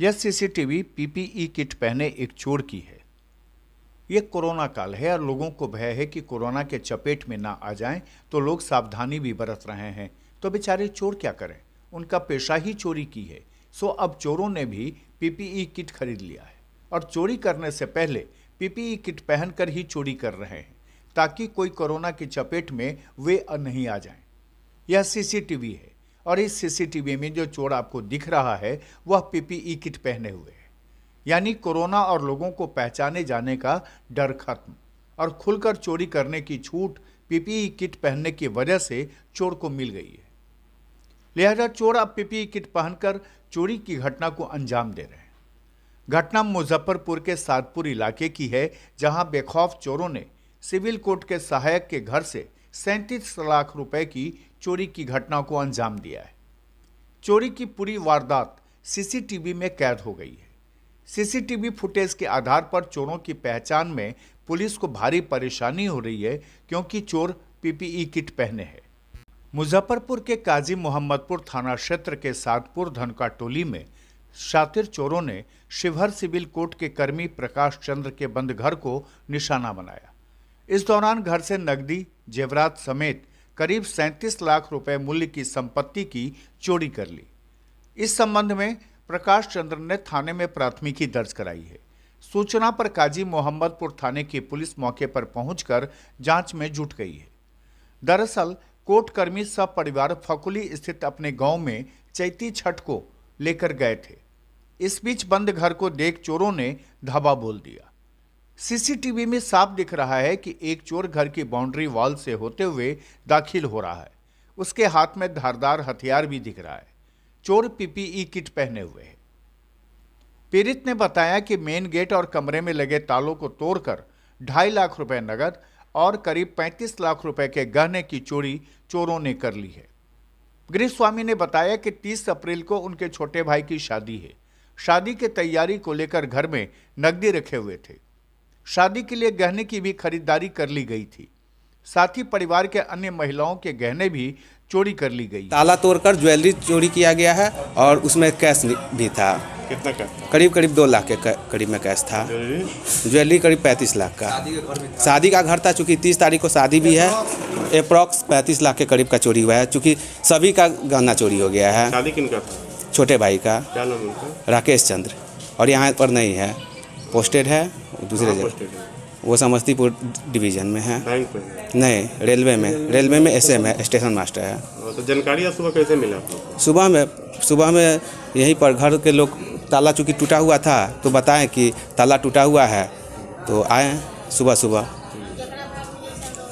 यह CCTV PPE kit पहने एक चोर की है ये कोरोना काल है और लोगों को भय है कि कोरोना के चपेट में ना आ जाएं तो लोग सावधानी भी बरत रहे हैं तो बेचारे चोर क्या करें उनका पेशा ही चोरी की है सो अब चोरों ने भी पीपीई किट खरीद लिया है और चोरी करने से पहले पीपीई किट पहनकर ही चोरी कर रहे हैं ताकि कोई कोरोना की चपेट में वे नहीं आ जाएं। यह सीसीटीवी है और इस सीसीटीवी में जो चोर आपको दिख रहा है वह पीपीई e किट पहने हुए है यानी कोरोना और लोगों को पहचाने जाने का डर खत्म और खुलकर चोरी करने की छूट पीपीई e किट पहनने की वजह से चोर को मिल गई है लिहाजा चोर अब पीपीई e किट पहनकर चोरी की घटना को अंजाम दे रहे हैं घटना मुजफ्फरपुर के सादपुर इलाके की है जहां बेखौफ चोरों ने सिविल कोर्ट के सहायक के घर से सैंतीस लाख रुपए की चोरी की घटना को अंजाम दिया है चोरी की पूरी वारदात सीसीटीवी में कैद हो गई है सीसीटीवी फुटेज के आधार पर चोरों की पहचान में पुलिस को भारी परेशानी हो रही है क्योंकि चोर पीपीई किट पहने हैं मुजफ्फरपुर के काजी मोहम्मदपुर थाना क्षेत्र के सातपुर धनका टोली में शातिर चोरों ने शिवहर सिविल कोर्ट के कर्मी प्रकाश चंद्र के बंद घर को निशाना बनाया इस दौरान घर से नकदी जेवरात समेत करीब सैंतीस लाख रुपए मूल्य की संपत्ति की चोरी कर ली इस संबंध में प्रकाश चंद्र ने थाने में प्राथमिकी दर्ज कराई है सूचना पर काजी मोहम्मदपुर थाने की पुलिस मौके पर पहुंचकर जांच में जुट गई है दरअसल कोर्टकर्मी सब परिवार फकुली स्थित अपने गांव में चैती छठ को लेकर गए थे इस बीच बंद घर को देख चोरों ने धाबा बोल दिया सीसीटीवी में साफ दिख रहा है कि एक चोर घर की बाउंड्री वॉल से होते हुए दाखिल हो रहा है उसके हाथ में धारदार हथियार भी दिख रहा है चोर पीपीई किट पहने हुए है पीड़ित ने बताया कि मेन गेट और कमरे में लगे तालों को तोड़कर ढाई लाख रुपए नकद और करीब 35 लाख रुपए के गहने की चोरी चोरों ने कर ली है गृह स्वामी ने बताया कि 30 अप्रैल को उनके छोटे भाई की शादी है शादी की तैयारी को लेकर घर में नकदी रखे हुए थे शादी के लिए गहने की भी खरीदारी कर ली गई थी साथ ही परिवार के अन्य महिलाओं के गहने भी चोरी कर ली गई ताला तोड़कर ज्वेलरी चोरी किया गया है और उसमें कैश भी था कितना करीब करीब दो लाख के करीब में कैश था ज्वेलरी करीब पैंतीस लाख का शादी का घर था चूँकि तीस तारीख को शादी भी है अप्रॉक्स पैंतीस लाख के करीब का चोरी हुआ है चूँकि सभी का गहना चोरी हो गया है छोटे भाई का राकेश चंद्र और यहाँ पर नहीं है पोस्टेड है दूसरे जगह वो समस्तीपुर डिवीजन में है बैंक नहीं रेलवे में रेलवे में एस एम है स्टेशन मास्टर है हाँ, तो जानकारी सुबह कैसे मिला सुबह में सुबह में यहीं पर घर के लोग ताला चूँकि टूटा हुआ था तो बताएं कि ताला टूटा हुआ है तो आए सुबह सुबह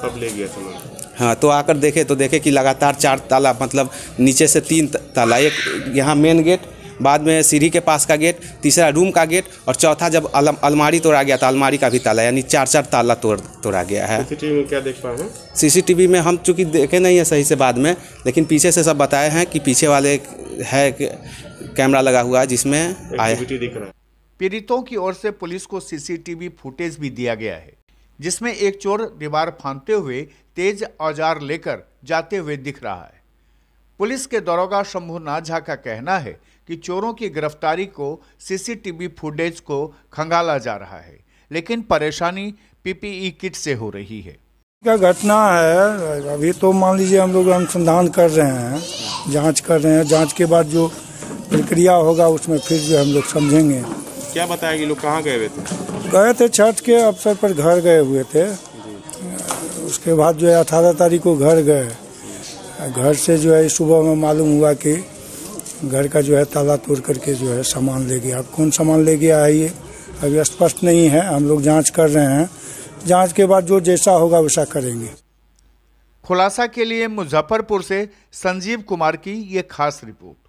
सब ले गया हाँ तो आकर देखे तो देखे कि लगातार चार ताला मतलब नीचे से तीन ताला एक यहाँ मेन गेट बाद में सीढ़ी के पास का गेट तीसरा रूम का गेट और चौथा जब अलम, अलमारी तोड़ा गया था अलमारी का भी ताला यानी चार चार ताला तोड़ तोड़ा गया है सीसीटीवी में क्या देख पाए हैं सीसीटीवी में हम चूँकि देखे नहीं है सही से बाद में लेकिन पीछे से सब बताए हैं कि पीछे वाले है कैमरा लगा हुआ जिसमें आया पीड़ितों की ओर से पुलिस को सीसीटीवी फुटेज भी दिया गया है जिसमें एक चोर दीवार फांदते हुए तेज औजार लेकर जाते हुए दिख रहा है पुलिस के दरोगा शंभु नाझा का कहना है कि चोरों की गिरफ्तारी को सीसीटीवी फुटेज को खंगाला जा रहा है लेकिन परेशानी पीपीई किट से हो रही है क्या घटना है अभी तो मान लीजिए हम लोग अनुसंधान कर रहे हैं जांच कर रहे हैं जांच के बाद जो प्रक्रिया होगा उसमें फिर जो हम लोग समझेंगे क्या बताया कि लोग कहाँ गए हुए थे गए थे छठ के अवसर पर घर गए हुए थे उसके बाद जो है अठारह तारीख को घर गए घर से जो है सुबह में मालूम हुआ कि घर का जो है ताला तोड़ करके जो है सामान ले गया अब कौन सामान ले गया है ये अभी स्पष्ट नहीं है हम लोग जांच कर रहे हैं जांच के बाद जो जैसा होगा वैसा करेंगे खुलासा के लिए मुजफ्फरपुर से संजीव कुमार की ये खास रिपोर्ट